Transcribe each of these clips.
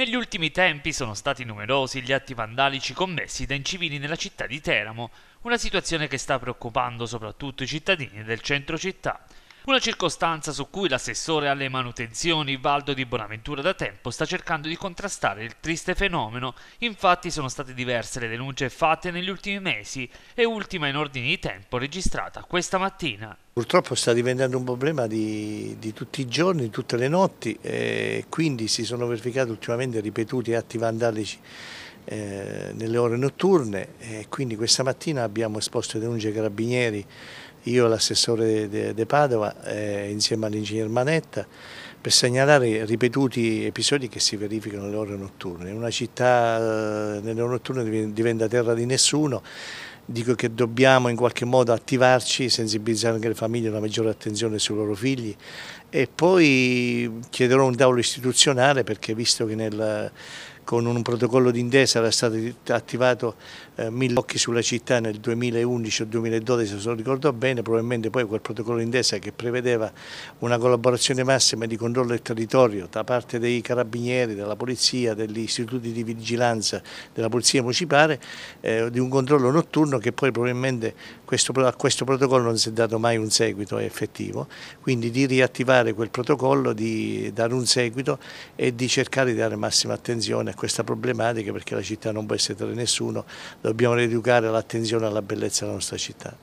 Negli ultimi tempi sono stati numerosi gli atti vandalici commessi dai civili nella città di Teramo, una situazione che sta preoccupando soprattutto i cittadini del centro città, una circostanza su cui l'assessore alle manutenzioni Valdo di Bonaventura da tempo sta cercando di contrastare il triste fenomeno, infatti sono state diverse le denunce fatte negli ultimi mesi e ultima in ordine di tempo registrata questa mattina. Purtroppo sta diventando un problema di, di tutti i giorni, tutte le notti, e quindi si sono verificati ultimamente ripetuti atti vandalici eh, nelle ore notturne e quindi questa mattina abbiamo esposto denunce ai carabinieri, io e l'assessore De, Padova eh, insieme all'ingegner Manetta per segnalare ripetuti episodi che si verificano nelle ore notturne. Una città eh, nelle ore notturne diventa terra di nessuno, dico che dobbiamo in qualche modo attivarci, sensibilizzare anche le famiglie, una maggiore attenzione sui loro figli, e poi chiederò un tavolo istituzionale perché visto che nel, con un protocollo d'intesa era stato attivato eh, mille occhi sulla città nel 2011 o 2012 se non ricordo bene, probabilmente poi quel protocollo d'intesa che prevedeva una collaborazione massima di controllo del territorio da parte dei carabinieri, della polizia, degli istituti di vigilanza, della polizia municipale, eh, di un controllo notturno che poi probabilmente questo, a questo protocollo non si è dato mai un seguito effettivo, quindi di riattivare rispettare quel protocollo, di dare un seguito e di cercare di dare massima attenzione a questa problematica perché la città non può essere tra nessuno, dobbiamo reeducare l'attenzione alla bellezza della nostra città.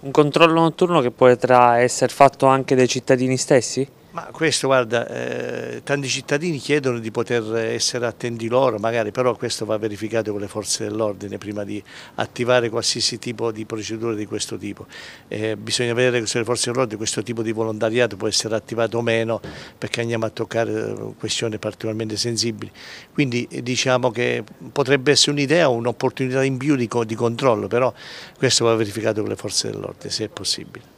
Un controllo notturno che potrà essere fatto anche dai cittadini stessi? Ma questo, guarda, eh, tanti cittadini chiedono di poter essere attenti loro, magari, però questo va verificato con le forze dell'ordine prima di attivare qualsiasi tipo di procedura di questo tipo. Eh, bisogna vedere se le forze dell'ordine questo tipo di volontariato può essere attivato o meno, perché andiamo a toccare eh, questioni particolarmente sensibili. Quindi eh, diciamo che potrebbe essere un'idea o un'opportunità in più di, di controllo, però questo va verificato con le forze dell'ordine, se è possibile.